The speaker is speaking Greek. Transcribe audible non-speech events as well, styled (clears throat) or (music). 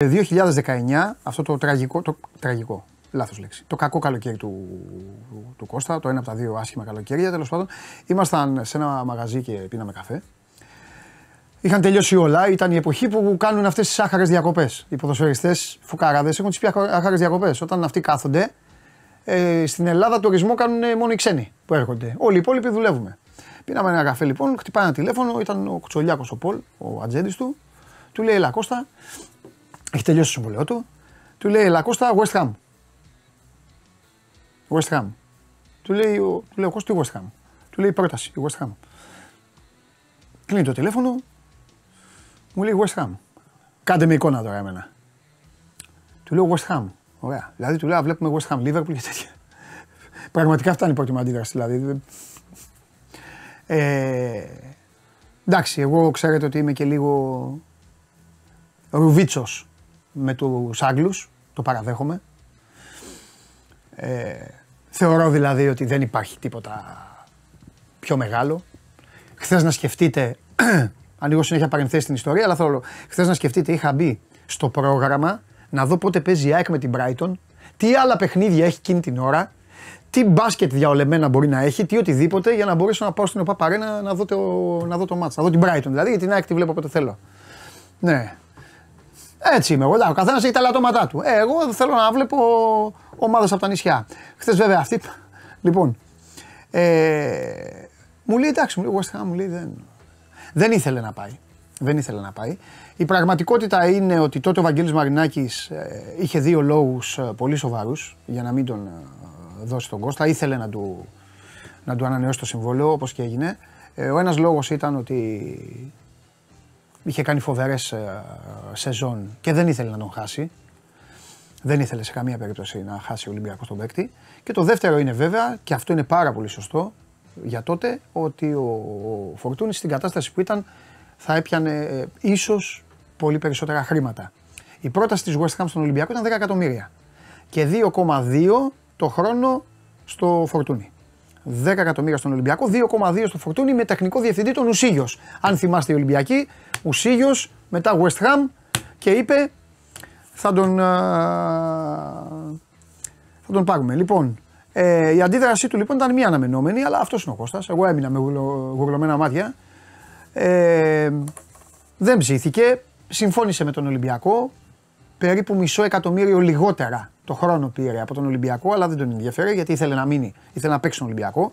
Το ε, 2019, αυτό το τραγικό, το τραγικό, λάθος λέξη, το κακό καλοκαίρι του, του, Κώστα, το ένα από τα δύο άσχημα καλοκαίρια, τέλος πάντων, ήμασταν σε ένα μαγαζί και πίναμε καφέ. Είχαν τελειώσει όλα, ήταν η εποχή που κάνουν αυτές τις άχαρες διακοπές. Οι ποδοσφαιριστές φουκάραδες έχουν τις πει άχαρες διακοπές. Όταν αυτοί κάθονται, ε, στην Ελλάδα τουρισμό κάνουν μόνο οι ξένοι που έρχονται. Όλοι οι υπόλοιποι δουλεύουμε. Πήραμε ένα καφέ λοιπόν, χτυπάει ένα τηλέφωνο, ήταν ο Κουτσολιάκος ο Πολ, ο ατζέντης του. Του λέει: Ελά, Κώστα, έχει τελειώσει το συμβολέο του. Του λέει Λακώστα West Ham. West Ham. Του λέει ο, του λέει, West Ham. Του λέει πρόταση West Ham. Κλείνει το τηλέφωνο. Μου λέει West Ham. Κάντε με εικόνα τώρα εμένα. Του λέω West Ham. Ωραία. Δηλαδή του λέω βλέπουμε West Ham, Liverpool και τέτοια. Πραγματικά ειναι η πρώτη μου αντίδραση. Δηλαδή. Ε, εντάξει, εγώ ξέρετε ότι είμαι και λίγο ρουβίτσος με τους Άγγλους. το παραδέχομαι. Ε, θεωρώ δηλαδή ότι δεν υπάρχει τίποτα πιο μεγάλο. Χθες να σκεφτείτε, (clears throat) ανοίγω συνέχεια παρενθέσεις στην ιστορία, αλλά θέλω. Χθες να σκεφτείτε, είχα μπει στο πρόγραμμα να δω πότε παίζει η ΑΕΚ με την Brighton, τι άλλα παιχνίδια έχει εκείνη την ώρα, τι μπάσκετ διαολεμένα μπορεί να έχει, τι οτιδήποτε για να μπορέσω να πάω στην ΟΠΑ να δω το, να δω το μάτς, να δω την Brighton δηλαδή, γιατί την ΑΕΚ τη βλέπω όποτε θέλω. Ναι, έτσι είμαι εγώ. Ο καθένας έχει τα λατώματά του. Ε, εγώ θέλω να βλέπω ομάδες από τα νησιά. Χθες βέβαια αυτή. Λοιπόν. Ε, μου λέει εντάξει, μου λέει, μου λέει δεν. Δεν ήθελε να πάει. Δεν ήθελε να πάει. Η πραγματικότητα είναι ότι τότε ο Βαγγέλης Μαρινάκης ε, είχε δύο λόγους ε, πολύ σοβαρούς για να μην τον ε, δώσει τον Κώστα. Ήθελε να του, να του ανανεώσει το συμβόλαιο όπως και έγινε. Ο ένας λόγος ήταν ότι Είχε κάνει φοβερές ε, σεζόν και δεν ήθελε να τον χάσει. Δεν ήθελε σε καμία περίπτωση να χάσει ο Ολυμπιακός τον παίκτη. Και το δεύτερο είναι βέβαια, και αυτό είναι πάρα πολύ σωστό για τότε, ότι ο Φορτούνης στην κατάσταση που ήταν θα έπιανε ε, ίσως πολύ περισσότερα χρήματα. Η πρόταση της West Ham στον Ολυμπιακό ήταν 10 εκατομμύρια και 2,2 το χρόνο στο Φορτούνη. 10 εκατομμύρια στον Ολυμπιακό, 2,2 στο Φορτούνη με τεχνικό διευθυντή τον Ουσίγιο. Αν θυμάστε οι Ολυμπιακοί, Ουσίγιος, μετά West Ham και είπε θα τον, θα τον πάρουμε. Λοιπόν, ε, η αντίδρασή του λοιπόν ήταν μία αναμενόμενη, αλλά αυτός είναι ο Κώστας. Εγώ έμεινα με γουρλωμένα μάτια. Ε, δεν ψήθηκε, συμφώνησε με τον Ολυμπιακό, περίπου μισό εκατομμύριο λιγότερα το χρόνο πήρε από τον Ολυμπιακό, αλλά δεν τον ενδιαφέρει γιατί ήθελε να μείνει, ήθελε να παίξει τον Ολυμπιακό.